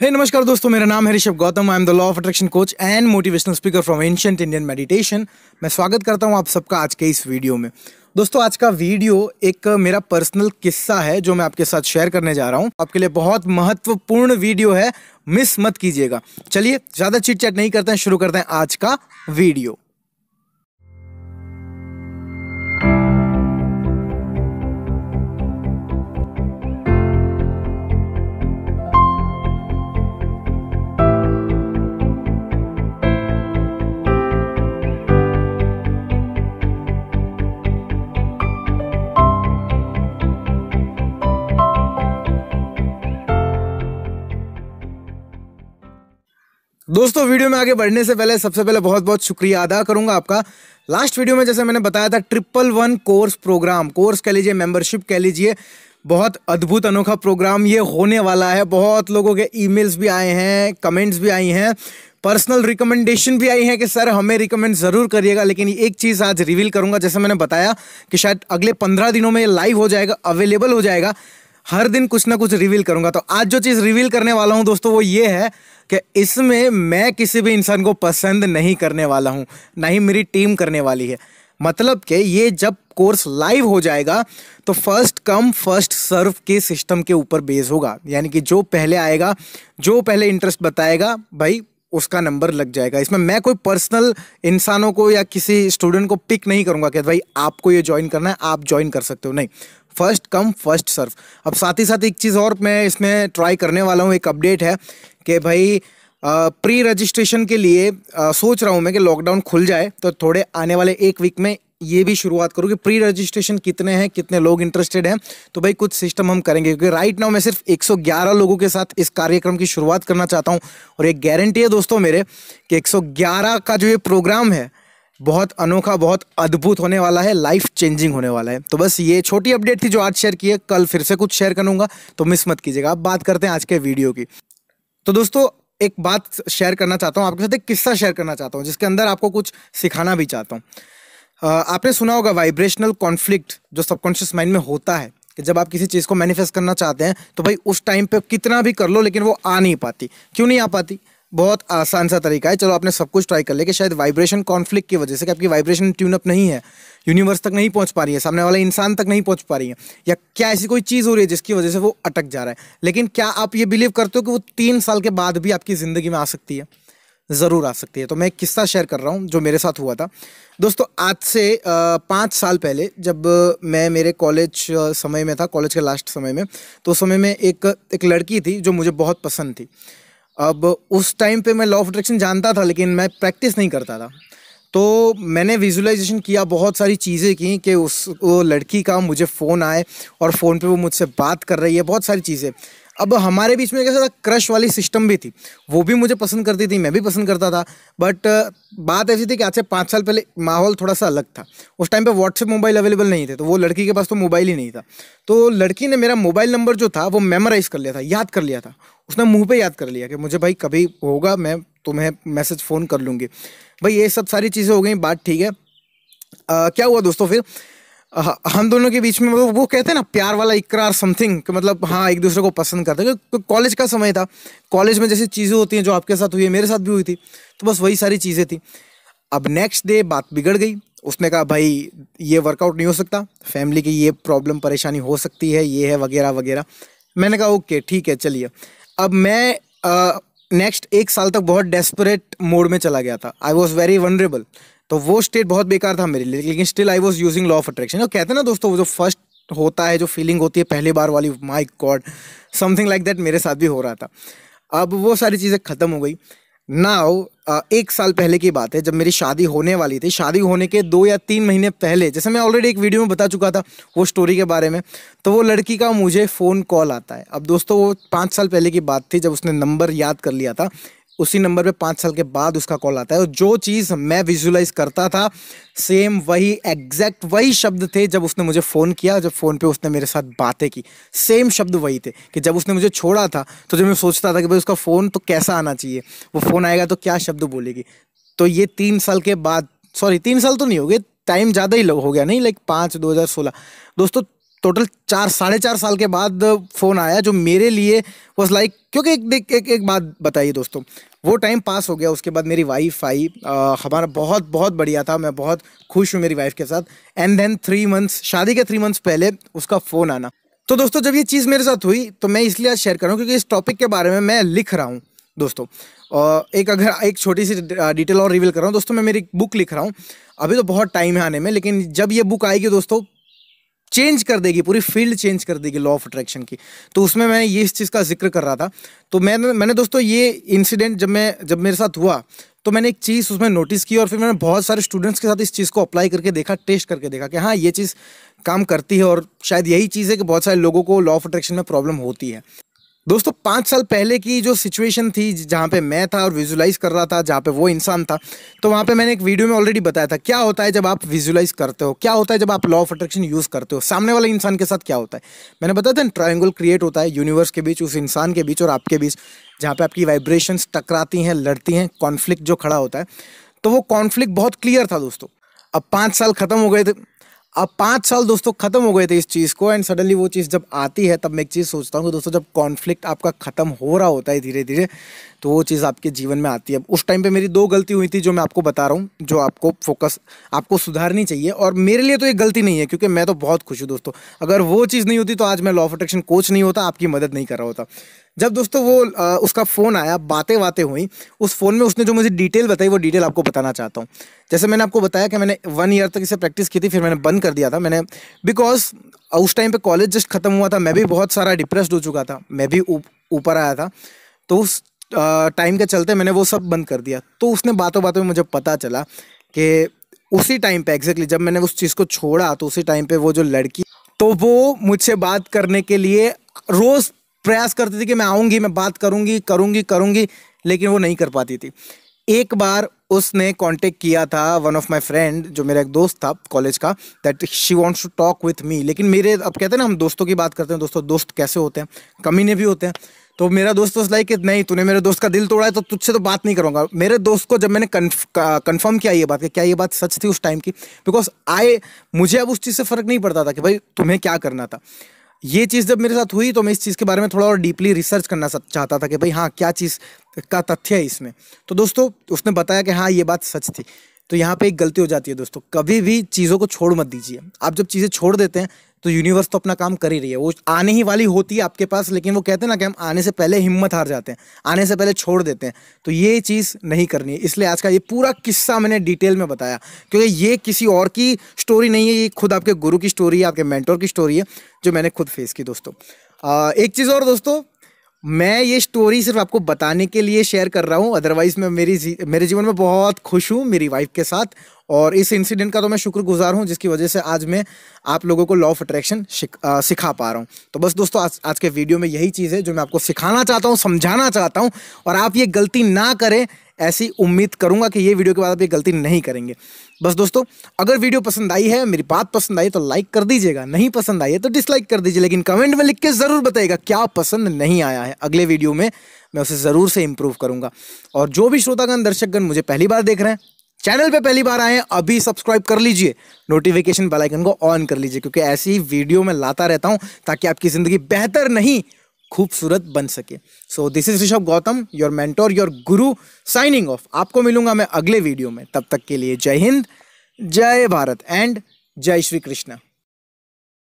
हे hey, नमस्कार दोस्तों मेरा नाम है Rishabh Gautam I am the law of attraction coach and motivational speaker from ancient Indian meditation मैं स्वागत करता हूं आप सबका आज के इस वीडियो में दोस्तों आज का वीडियो एक मेरा पर्सनल किस्सा है जो मैं आपके साथ शेयर करने जा रहा हूं आपके लिए बहुत महत्वपूर्ण वीडियो है मिस मत कीजिएगा चलिए ज़्यादा चिट चैट नहीं करते हैं शुरू करते हैं आज का वीडियो दोस्तों वीडियो में आगे बढ़ने से पहले सबसे पहले बहुत बहुत शुक्रिया अदा करूंगा आपका लास्ट वीडियो में जैसे मैंने बताया था triple one course programme course कह लीजिए मेंबरशिप कह लीजिए बहुत अद्भुत अनोखा प्रोग्राम ये होने वाला है बहुत लोगों के ईमेल्स भी आए हैं कमेंट्स भी आई हैं पर्सनल रिकमेंडेशन भी आई है कि सर हमें रिकमेंड ज़रूर करिएगा लेकिन एक चीज़ आज रिवील करूंगा जैसे मैंने बताया कि शायद अगले पंद्रह दिनों में ये लाइव हो जाएगा अवेलेबल हो जाएगा हर दिन कुछ ना कुछ रिवील करूंगा तो आज जो चीज़ रिवील करने वाला हूं दोस्तों वो ये है कि इसमें मैं किसी भी इंसान को पसंद नहीं करने वाला हूं ना ही मेरी टीम करने वाली है मतलब कि ये जब कोर्स लाइव हो जाएगा तो फर्स्ट कम फर्स्ट सर्व के सिस्टम के ऊपर बेस होगा यानी कि जो पहले आएगा जो पहले इंटरेस्ट बताएगा भाई उसका नंबर लग जाएगा इसमें मैं कोई पर्सनल इंसानों को या किसी स्टूडेंट को पिक नहीं करूंगा कि भाई आपको ये ज्वाइन करना है आप ज्वाइन कर सकते हो नहीं फर्स्ट कम फर्स्ट सर्व अब साथ ही साथ एक चीज़ और मैं इसमें ट्राई करने वाला हूँ एक अपडेट है कि भाई प्री रजिस्ट्रेशन के लिए आ, सोच रहा हूँ मैं कि लॉकडाउन खुल जाए तो थोड़े आने वाले एक वीक में ये भी शुरुआत करूँ कि प्री रजिस्ट्रेशन कितने हैं कितने लोग इंटरेस्टेड हैं तो भाई कुछ सिस्टम हम करेंगे क्योंकि राइट नाउ मैं सिर्फ 111 लोगों के साथ इस कार्यक्रम की शुरुआत करना चाहता हूँ और एक गारंटी है दोस्तों मेरे कि 111 का जो ये प्रोग्राम है बहुत अनोखा बहुत अद्भुत होने वाला है लाइफ चेंजिंग होने वाला है तो बस ये छोटी अपडेट थी जो आज शेयर की है कल फिर से कुछ शेयर करूंगा तो मिस मत कीजिएगा अब बात करते हैं आज के वीडियो की तो दोस्तों एक बात शेयर करना चाहता हूँ आपके साथ एक किस्सा शेयर करना चाहता हूँ जिसके अंदर आपको कुछ सिखाना भी चाहता हूँ आपने सुना होगा वाइब्रेशनल कॉन्फ्लिक्ट जो सबकॉन्शियस माइंड में होता है कि जब आप किसी चीज़ को मैनिफेस्ट करना चाहते हैं तो भाई उस टाइम पे कितना भी कर लो लेकिन वो आ नहीं पाती क्यों नहीं आ पाती बहुत आसान सा तरीका है चलो आपने सब कुछ ट्राई कर लिया कि शायद वाइब्रेशन कॉन्फ्लिक्ट की वजह से कि आपकी वाइब्रेशन ट्यूनअप नहीं है यूनिवर्स तक नहीं पहुंच पा रही है सामने वाले इंसान तक नहीं पहुंच पा रही है या क्या ऐसी कोई चीज़ हो रही है जिसकी वजह से वो अटक जा रहा है लेकिन क्या आप ये बिलीव करते हो कि वो तीन साल के बाद भी आपकी ज़िंदगी में आ सकती है ज़रूर आ सकती है तो मैं एक किस्सा शेयर कर रहा हूँ जो मेरे साथ हुआ था दोस्तों आज से पाँच साल पहले जब मैं मेरे कॉलेज समय में था कॉलेज के लास्ट समय में तो उस समय में एक एक लड़की थी जो मुझे बहुत पसंद थी अब उस टाइम पे मैं लॉ ऑफ अट्रैक्शन जानता था लेकिन मैं प्रैक्टिस नहीं करता था तो मैंने विजुलाइजेशन किया बहुत सारी चीज़ें की कि उस वो लड़की का मुझे फ़ोन आए और फ़ोन पे वो मुझसे बात कर रही है बहुत सारी चीज़ें अब हमारे बीच में कैसा था क्रश वाली सिस्टम भी थी वो भी मुझे पसंद करती थी मैं भी पसंद करता था बट uh, बात ऐसी थी कि आज से पाँच साल पहले माहौल थोड़ा सा अलग था उस टाइम पे व्हाट्सएप मोबाइल अवेलेबल नहीं थे तो वो लड़की के पास तो मोबाइल ही नहीं था तो लड़की ने मेरा मोबाइल नंबर जो था वो मेमोराइज़ कर लिया था याद कर लिया था उसने मुँह पर याद कर लिया कि मुझे भाई कभी होगा मैं तुम्हें मैसेज फ़ोन कर लूँगी भाई ये सब सारी चीज़ें हो गई बात ठीक है क्या हुआ दोस्तों फिर हम दोनों के बीच में मतलब वो कहते हैं ना प्यार वाला इकरार समथिंग मतलब हाँ एक दूसरे को पसंद करते हैं कॉलेज का समय था कॉलेज में जैसी चीज़ें होती हैं जो आपके साथ हुई है मेरे साथ भी हुई थी तो बस वही सारी चीज़ें थी अब नेक्स्ट डे बात बिगड़ गई उसने कहा भाई ये वर्कआउट नहीं हो सकता फैमिली की ये प्रॉब्लम परेशानी हो सकती है ये है वगैरह वगैरह मैंने कहा ओके ठीक है चलिए अब मैं नेक्स्ट एक साल तक बहुत डेस्परेट मोड में चला गया था आई वॉज वेरी वनरेबल तो वो स्टेट बहुत बेकार था मेरे लिए लेकिन still I was using law of attraction और कहते हैं ना दोस्तों वो जो फर्स्ट होता है जो फीलिंग होती है पहली बार वाली my God something like that मेरे साथ भी हो रहा था अब वो सारी चीज़ें ख़त्म हो गई नाउ एक साल पहले की बात है जब मेरी शादी होने वाली थी शादी होने के दो या तीन महीने पहले जैसे मैं ऑलरेडी एक वीडियो में बता चुका था वो स्टोरी के बारे में तो वो लड़की का मुझे फ़ोन कॉल आता है अब दोस्तों वो पाँच साल पहले की बात थी जब उसने नंबर याद कर लिया था उसी नंबर पे पाँच साल के बाद उसका कॉल आता है और जो चीज़ मैं विजुलाइज करता था सेम वही एग्जैक्ट वही शब्द थे जब उसने मुझे फ़ोन किया जब फ़ोन पे उसने मेरे साथ बातें की सेम शब्द वही थे कि जब उसने मुझे छोड़ा था तो जब मैं सोचता था कि भाई उसका फ़ोन तो कैसा आना चाहिए वो फ़ोन आएगा तो क्या शब्द बोलेगी तो ये तीन साल के बाद सॉरी तीन साल तो नहीं हो गए टाइम ज़्यादा ही हो गया नहीं लाइक पाँच दो हज़ार सोलह दोस्तों टोटल चार साढ़े चार साल के बाद फ़ोन आया जो मेरे लिए वॉज लाइक like, क्योंकि एक देख एक, एक बात बताइए दोस्तों वो टाइम पास हो गया उसके बाद मेरी वाइफ आई हमारा बहुत बहुत बढ़िया था मैं बहुत खुश हूँ मेरी वाइफ के साथ एंड देन थ्री मंथ्स शादी के थ्री मंथ्स पहले उसका फ़ोन आना तो दोस्तों जब ये चीज़ मेरे साथ हुई तो मैं इसलिए आज शेयर कर रहा हूँ क्योंकि इस टॉपिक के बारे में मैं लिख रहा हूँ दोस्तों और एक अगर एक छोटी सी डिटेल और रिवील कर रहा हूँ दोस्तों मैं मेरी बुक लिख रहा हूँ अभी तो बहुत टाइम है आने में लेकिन जब ये बुक आएगी दोस्तों चेंज कर देगी पूरी फील्ड चेंज कर देगी लॉ ऑफ अट्रैक्शन की तो उसमें मैं ये इस चीज़ का जिक्र कर रहा था तो मैंने मैंने दोस्तों ये इंसिडेंट जब मैं जब मेरे साथ हुआ तो मैंने एक चीज़ उसमें नोटिस की और फिर मैंने बहुत सारे स्टूडेंट्स के साथ इस चीज़ को अप्लाई करके देखा टेस्ट करके देखा कि हाँ ये चीज़ काम करती है और शायद यही चीज़ है कि बहुत सारे लोगों को लॉ ऑफ अट्रैक्शन में प्रॉब्लम होती है दोस्तों पाँच साल पहले की जो सिचुएशन थी जहाँ पे मैं था और विजुलाइज कर रहा था जहाँ पे वो इंसान था तो वहाँ पे मैंने एक वीडियो में ऑलरेडी बताया था क्या होता है जब आप विजुलाइज करते हो क्या होता है जब आप लॉ ऑफ अट्रैक्शन यूज़ करते हो सामने वाले इंसान के साथ क्या होता है मैंने बताया था ट्राइंगल क्रिएट होता है यूनिवर्स के बीच उस इंसान के बीच और आपके बीच जहाँ पर आपकी वाइब्रेशन टकराती हैं लड़ती हैं कॉन्फ्लिक्ट जो खड़ा होता है तो वो कॉन्फ्लिक्ट बहुत क्लियर था दोस्तों अब पाँच साल खत्म हो गए थे अब पाँच साल दोस्तों खत्म हो गए थे इस चीज़ को एंड सडनली वो चीज़ जब आती है तब मैं एक चीज़ सोचता हूँ कि दोस्तों जब कॉन्फ्लिक्ट आपका खत्म हो रहा होता है धीरे धीरे तो वो चीज़ आपके जीवन में आती है उस टाइम पे मेरी दो गलती हुई थी जो मैं आपको बता रहा हूँ जो आपको फोकस आपको सुधारनी चाहिए और मेरे लिए तो ये गलती नहीं है क्योंकि मैं तो बहुत खुश हूँ दोस्तों अगर वो चीज़ नहीं होती तो आज मैं लॉ ऑफ अट्रैक्शन कोच नहीं होता आपकी मदद नहीं कर रहा होता जब दोस्तों वो आ, उसका फ़ोन आया बातें बातें हुई उस फ़ोन में उसने जो मुझे डिटेल बताई वो डिटेल आपको बताना चाहता हूँ जैसे मैंने आपको बताया कि मैंने वन ईयर तक इसे प्रैक्टिस की थी फिर मैंने बंद कर दिया था मैंने बिकॉज उस टाइम पे कॉलेज जस्ट ख़त्म हुआ था मैं भी बहुत सारा डिप्रेस्ड हो चुका था मैं भी ऊपर आया था तो उस टाइम के चलते मैंने वो सब बंद कर दिया तो उसने बातों बातों में मुझे पता चला कि उसी टाइम पे एग्जैक्टली जब मैंने उस चीज़ को छोड़ा तो उसी टाइम पे वो जो लड़की तो वो मुझसे बात करने के लिए रोज़ प्रयास करती थी कि मैं आऊँगी मैं बात करूँगी करूँगी करूँगी लेकिन वो नहीं कर पाती थी एक बार उसने कांटेक्ट किया था वन ऑफ माय फ्रेंड जो मेरा एक दोस्त था कॉलेज का that she wants to talk with me लेकिन मेरे अब कहते हैं ना हम दोस्तों की बात करते हैं दोस्तों दोस्त कैसे होते हैं कमीने भी होते हैं तो मेरा दोस्त उस लाइक नहीं तूने मेरे दोस्त का दिल तोड़ा है तो तुझसे तो बात नहीं करूँगा मेरे दोस्त को जब मैंने कन्फर्म किया ये बात कि क्या ये बात सच थी उस टाइम की बिकॉज आए मुझे अब उस चीज़ से फ़र्क नहीं पड़ता था कि भाई तुम्हें क्या करना था ये चीज़ जब मेरे साथ हुई तो मैं इस चीज़ के बारे में थोड़ा और डीपली रिसर्च करना चाहता था कि भाई हाँ क्या चीज़ का तथ्य है इसमें तो दोस्तों उसने बताया कि हाँ ये बात सच थी तो यहाँ पे एक गलती हो जाती है दोस्तों कभी भी चीज़ों को छोड़ मत दीजिए आप जब चीज़ें छोड़ देते हैं तो यूनिवर्स तो अपना काम कर ही रही है वो आने ही वाली होती है आपके पास लेकिन वो कहते हैं ना कि हम आने से पहले हिम्मत हार जाते हैं आने से पहले छोड़ देते हैं तो ये चीज़ नहीं करनी है इसलिए आज का ये पूरा किस्सा मैंने डिटेल में बताया क्योंकि ये किसी और की स्टोरी नहीं है ये खुद आपके गुरु की स्टोरी है आपके मैंटोर की स्टोरी है जो मैंने खुद फेस की दोस्तों एक चीज़ और दोस्तों मैं ये स्टोरी सिर्फ आपको बताने के लिए शेयर कर रहा हूँ अदरवाइज मैं मेरी जी, मेरे जीवन में बहुत खुश हूँ मेरी वाइफ के साथ और इस इंसिडेंट का तो मैं शुक्रगुजार हूँ जिसकी वजह से आज मैं आप लोगों को लॉ ऑफ अट्रैक्शन सिखा पा रहा हूँ तो बस दोस्तों आज आज के वीडियो में यही चीज़ है जो मैं आपको सिखाना चाहता हूँ समझाना चाहता हूँ और आप ये गलती ना करें ऐसी उम्मीद करूंगा कि ये वीडियो के बाद आप ये गलती नहीं करेंगे बस दोस्तों अगर वीडियो पसंद आई है मेरी बात पसंद आई तो लाइक कर दीजिएगा नहीं पसंद आई है तो डिसलाइक कर दीजिए लेकिन कमेंट में लिख के ज़रूर बताइएगा क्या पसंद नहीं आया है अगले वीडियो में मैं उसे ज़रूर से इम्प्रूव करूँगा और जो भी श्रोतागण दर्शकगण मुझे पहली बार देख रहे हैं चैनल पे पहली बार आए अभी सब्सक्राइब कर लीजिए नोटिफिकेशन बेल आइकन को ऑन कर लीजिए क्योंकि ऐसी ही वीडियो मैं लाता रहता हूँ ताकि आपकी ज़िंदगी बेहतर नहीं खूबसूरत बन सके so this is Rishabh Gautam your mentor your guru signing off आपको मिलूंगा मैं अगले वीडियो में तब तक के लिए जय हिंद जय भारत एंड जय श्री कृष्णा